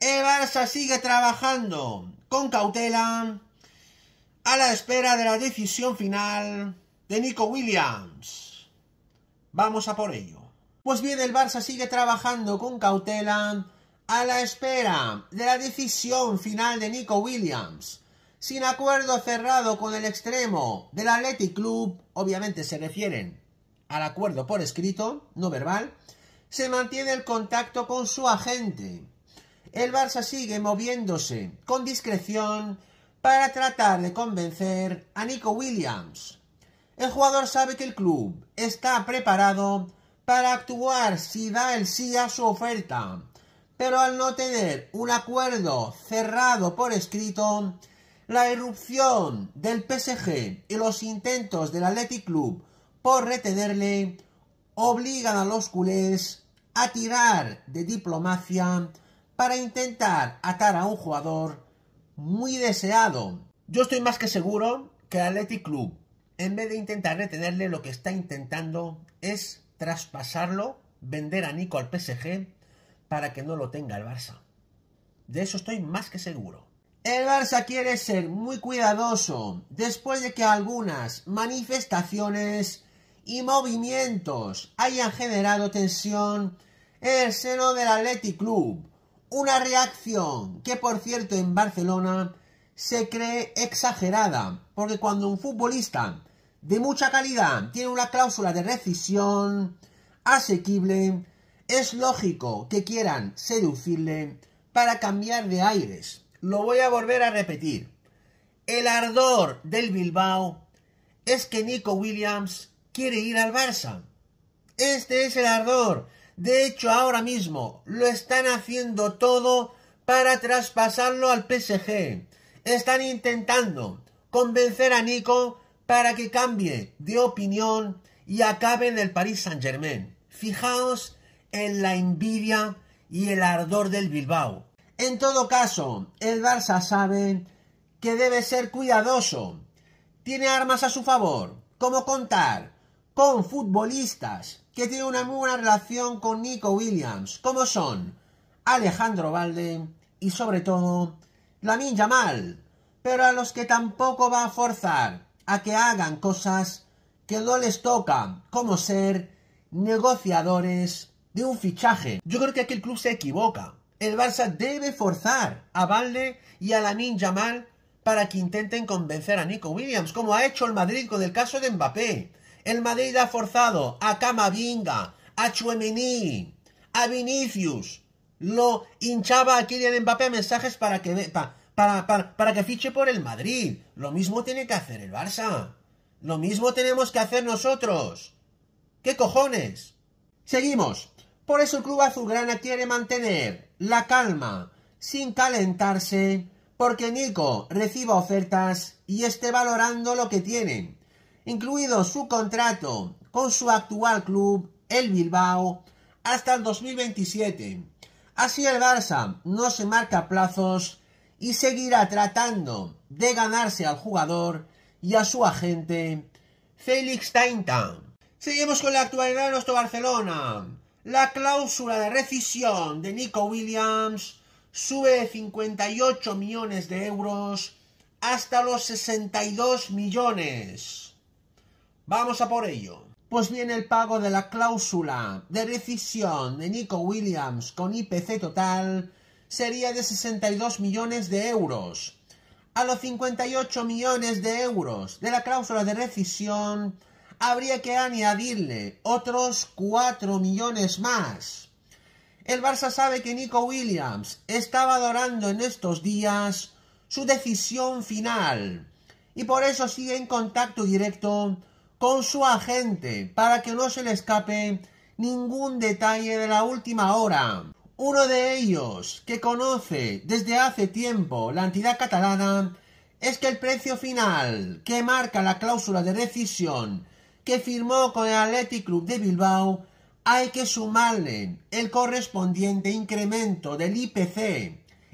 El Barça sigue trabajando con cautela a la espera de la decisión final de Nico Williams. Vamos a por ello. Pues bien, el Barça sigue trabajando con cautela a la espera de la decisión final de Nico Williams. Sin acuerdo cerrado con el extremo del Athletic Club, obviamente se refieren al acuerdo por escrito, no verbal, se mantiene el contacto con su agente el Barça sigue moviéndose con discreción para tratar de convencer a Nico Williams. El jugador sabe que el club está preparado para actuar si da el sí a su oferta, pero al no tener un acuerdo cerrado por escrito, la irrupción del PSG y los intentos del Athletic Club por retenerle obligan a los culés a tirar de diplomacia para intentar atar a un jugador muy deseado. Yo estoy más que seguro que el Athletic Club, en vez de intentar retenerle, lo que está intentando es traspasarlo, vender a Nico al PSG para que no lo tenga el Barça. De eso estoy más que seguro. El Barça quiere ser muy cuidadoso después de que algunas manifestaciones y movimientos hayan generado tensión en el seno del Athletic Club una reacción que por cierto en Barcelona se cree exagerada, porque cuando un futbolista de mucha calidad tiene una cláusula de rescisión asequible, es lógico que quieran seducirle para cambiar de aires. Lo voy a volver a repetir. El ardor del Bilbao es que Nico Williams quiere ir al Barça. Este es el ardor de hecho, ahora mismo lo están haciendo todo para traspasarlo al PSG. Están intentando convencer a Nico para que cambie de opinión y acabe en el Paris Saint-Germain. Fijaos en la envidia y el ardor del Bilbao. En todo caso, el Barça sabe que debe ser cuidadoso. Tiene armas a su favor, como contar con futbolistas que tiene una muy buena relación con Nico Williams, como son Alejandro Valde y sobre todo Ninja Mal, pero a los que tampoco va a forzar a que hagan cosas que no les toca, como ser negociadores de un fichaje. Yo creo que aquí el club se equivoca. El Barça debe forzar a Valde y a la Ninja Mal para que intenten convencer a Nico Williams, como ha hecho el Madrid con el caso de Mbappé. El Madrid ha forzado a Camavinga, a Chuemení, a Vinicius. Lo hinchaba a Kylian Mbappé a mensajes para que, para, para, para que fiche por el Madrid. Lo mismo tiene que hacer el Barça. Lo mismo tenemos que hacer nosotros. ¿Qué cojones? Seguimos. Por eso el club azulgrana quiere mantener la calma sin calentarse porque Nico reciba ofertas y esté valorando lo que tienen incluido su contrato con su actual club, el Bilbao, hasta el 2027. Así el Barça no se marca plazos y seguirá tratando de ganarse al jugador y a su agente, Félix Tainta. Seguimos con la actualidad de nuestro Barcelona. La cláusula de rescisión de Nico Williams sube de 58 millones de euros hasta los 62 millones. Vamos a por ello. Pues bien, el pago de la cláusula de rescisión de Nico Williams con IPC total sería de 62 millones de euros. A los 58 millones de euros de la cláusula de rescisión habría que añadirle otros 4 millones más. El Barça sabe que Nico Williams estaba adorando en estos días su decisión final y por eso sigue en contacto directo con su agente para que no se le escape ningún detalle de la última hora. Uno de ellos, que conoce desde hace tiempo la entidad catalana, es que el precio final que marca la cláusula de decisión que firmó con el Athletic Club de Bilbao hay que sumarle el correspondiente incremento del IPC,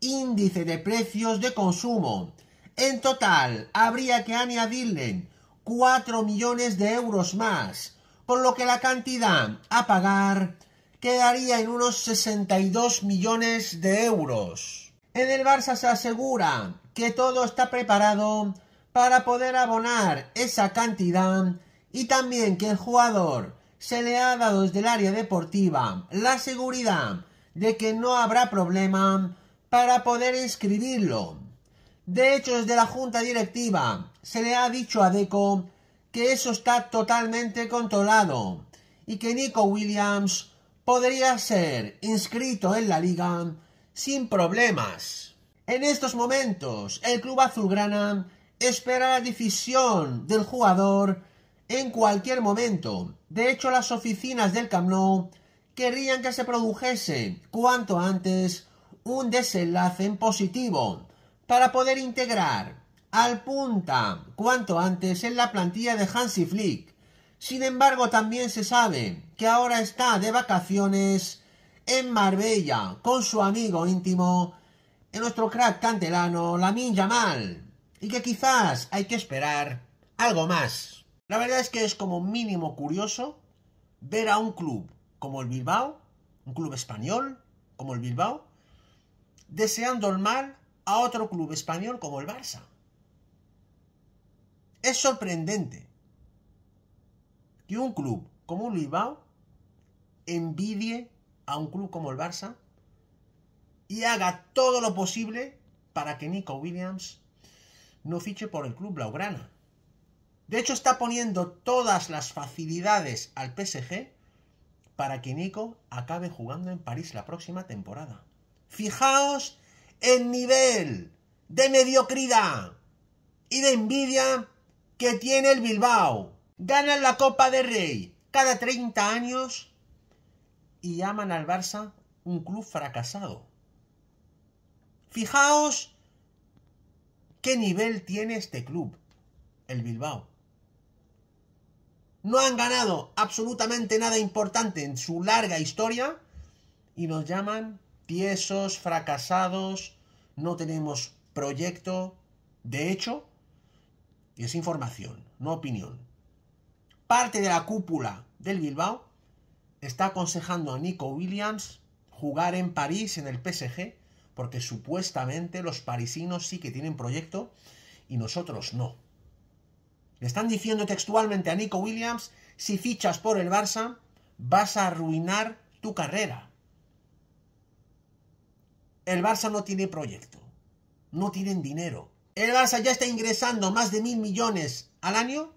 índice de precios de consumo. En total, habría que añadirle 4 millones de euros más, por lo que la cantidad a pagar quedaría en unos 62 millones de euros. En el Barça se asegura que todo está preparado para poder abonar esa cantidad y también que el jugador se le ha dado desde el área deportiva la seguridad de que no habrá problema para poder inscribirlo de hecho, desde la junta directiva se le ha dicho a Deco que eso está totalmente controlado y que Nico Williams podría ser inscrito en la liga sin problemas. En estos momentos, el club azulgrana espera la decisión del jugador en cualquier momento. De hecho, las oficinas del Camp Nou querrían que se produjese cuanto antes un desenlace en positivo para poder integrar al punta cuanto antes en la plantilla de Hansi Flick. Sin embargo, también se sabe que ahora está de vacaciones en Marbella con su amigo íntimo, en nuestro crack cantelano, Minja Mal, y que quizás hay que esperar algo más. La verdad es que es como mínimo curioso ver a un club como el Bilbao, un club español como el Bilbao, deseando el mal a otro club español como el Barça. Es sorprendente que un club como el Bilbao envidie a un club como el Barça y haga todo lo posible para que Nico Williams no fiche por el club blaugrana. De hecho, está poniendo todas las facilidades al PSG para que Nico acabe jugando en París la próxima temporada. Fijaos el nivel de mediocridad y de envidia que tiene el Bilbao. Ganan la Copa de Rey cada 30 años y llaman al Barça un club fracasado. Fijaos qué nivel tiene este club, el Bilbao. No han ganado absolutamente nada importante en su larga historia y nos llaman esos fracasados, no tenemos proyecto. De hecho, es información, no opinión. Parte de la cúpula del Bilbao está aconsejando a Nico Williams jugar en París, en el PSG, porque supuestamente los parisinos sí que tienen proyecto y nosotros no. Le están diciendo textualmente a Nico Williams, si fichas por el Barça, vas a arruinar tu carrera. El Barça no tiene proyecto. No tienen dinero. El Barça ya está ingresando más de mil millones al año.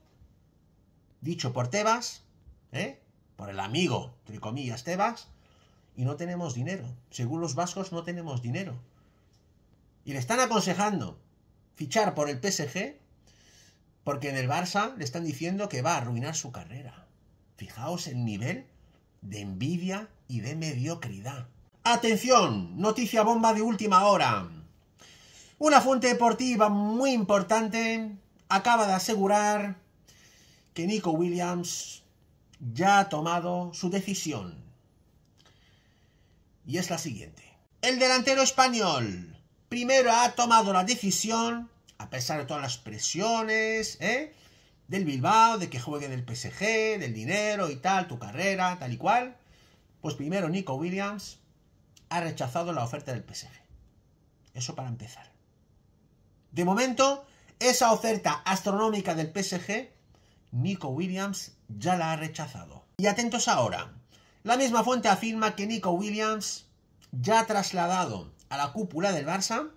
Dicho por Tebas, ¿eh? por el amigo, entre comillas, Tebas. Y no tenemos dinero. Según los vascos, no tenemos dinero. Y le están aconsejando fichar por el PSG porque en el Barça le están diciendo que va a arruinar su carrera. Fijaos el nivel de envidia y de mediocridad. Atención, noticia bomba de última hora. Una fuente deportiva muy importante acaba de asegurar que Nico Williams ya ha tomado su decisión. Y es la siguiente. El delantero español primero ha tomado la decisión, a pesar de todas las presiones, ¿eh? del Bilbao, de que juegue del el PSG, del dinero y tal, tu carrera, tal y cual. Pues primero Nico Williams ha rechazado la oferta del PSG. Eso para empezar. De momento, esa oferta astronómica del PSG, Nico Williams ya la ha rechazado. Y atentos ahora, la misma fuente afirma que Nico Williams ya ha trasladado a la cúpula del Barça,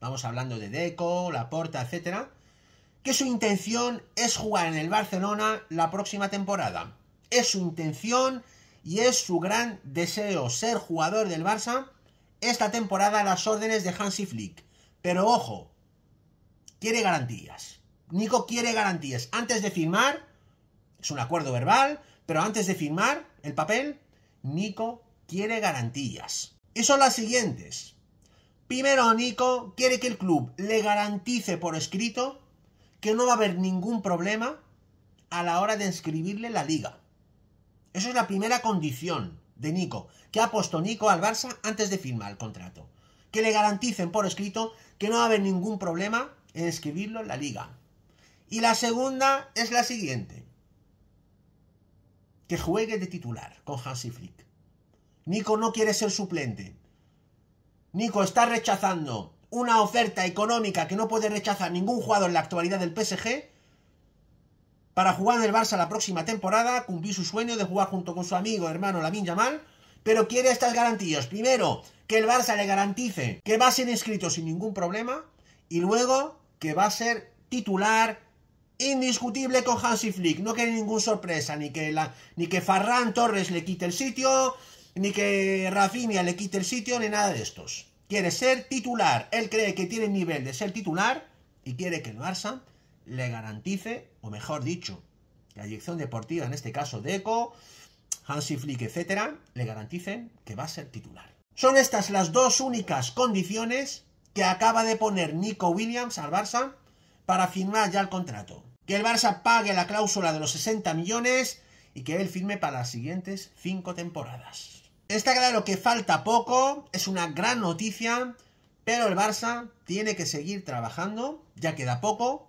vamos hablando de Deco, Laporta, etcétera, que su intención es jugar en el Barcelona la próxima temporada. Es su intención y es su gran deseo ser jugador del Barça esta temporada a las órdenes de Hansi Flick. Pero ojo, quiere garantías. Nico quiere garantías. Antes de firmar, es un acuerdo verbal, pero antes de firmar el papel, Nico quiere garantías. Y son las siguientes. Primero, Nico quiere que el club le garantice por escrito que no va a haber ningún problema a la hora de inscribirle la liga. Eso es la primera condición de Nico, que ha puesto Nico al Barça antes de firmar el contrato. Que le garanticen por escrito que no va a haber ningún problema en escribirlo en la liga. Y la segunda es la siguiente. Que juegue de titular con Hansi Flick. Nico no quiere ser suplente. Nico está rechazando una oferta económica que no puede rechazar ningún jugador en la actualidad del PSG para jugar en el Barça la próxima temporada, cumplir su sueño de jugar junto con su amigo, hermano Lamin Yamal, pero quiere estas garantías. Primero, que el Barça le garantice que va a ser inscrito sin ningún problema y luego que va a ser titular indiscutible con Hansi Flick. No quiere ninguna sorpresa, ni que, la, ni que Farran Torres le quite el sitio, ni que Rafinha le quite el sitio, ni nada de estos. Quiere ser titular. Él cree que tiene el nivel de ser titular y quiere que el Barça le garantice, o mejor dicho, la dirección deportiva, en este caso Deco, Hansi Flick, etc le garantice que va a ser titular. Son estas las dos únicas condiciones que acaba de poner Nico Williams al Barça para firmar ya el contrato. Que el Barça pague la cláusula de los 60 millones y que él firme para las siguientes Cinco temporadas. Está claro que falta poco, es una gran noticia, pero el Barça tiene que seguir trabajando, ya queda poco,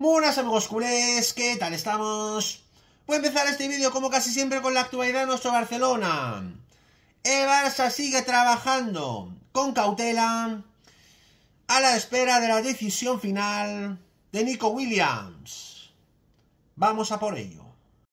Buenas amigos culés, ¿qué tal estamos? Voy a empezar este vídeo como casi siempre con la actualidad de nuestro Barcelona. El Barça sigue trabajando con cautela a la espera de la decisión final de Nico Williams. Vamos a por ello.